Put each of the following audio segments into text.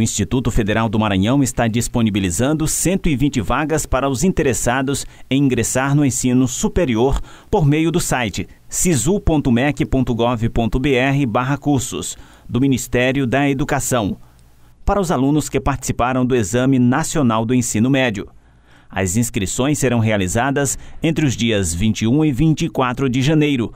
O Instituto Federal do Maranhão está disponibilizando 120 vagas para os interessados em ingressar no ensino superior por meio do site sisu.mec.gov.br/cursos do Ministério da Educação para os alunos que participaram do Exame Nacional do Ensino Médio. As inscrições serão realizadas entre os dias 21 e 24 de janeiro,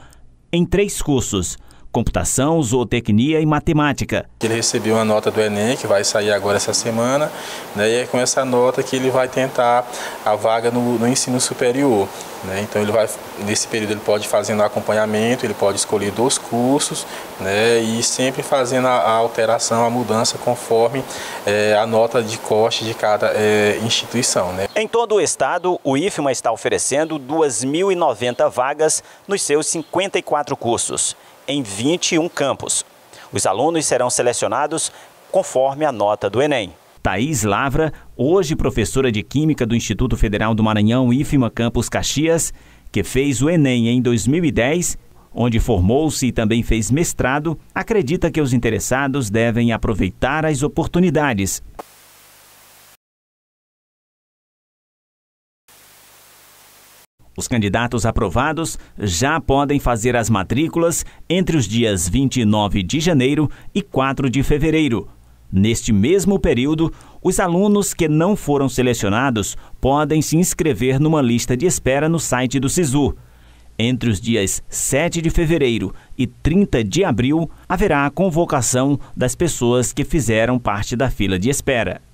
em três cursos: computação, zootecnia e matemática. Ele recebeu uma nota do Enem, que vai sair agora essa semana, né, e é com essa nota que ele vai tentar a vaga no, no ensino superior. Né, então, ele vai, nesse período, ele pode fazer um acompanhamento, ele pode escolher dois cursos né, e sempre fazendo a, a alteração, a mudança conforme é, a nota de corte de cada é, instituição. Né. Em todo o estado, o IFMA está oferecendo 2.090 vagas nos seus 54 cursos em 21 campos. Os alunos serão selecionados conforme a nota do Enem. Thaís Lavra, hoje professora de Química do Instituto Federal do Maranhão, IFMA Campus Caxias, que fez o Enem em 2010, onde formou-se e também fez mestrado, acredita que os interessados devem aproveitar as oportunidades. Os candidatos aprovados já podem fazer as matrículas entre os dias 29 de janeiro e 4 de fevereiro. Neste mesmo período, os alunos que não foram selecionados podem se inscrever numa lista de espera no site do SISU. Entre os dias 7 de fevereiro e 30 de abril, haverá a convocação das pessoas que fizeram parte da fila de espera.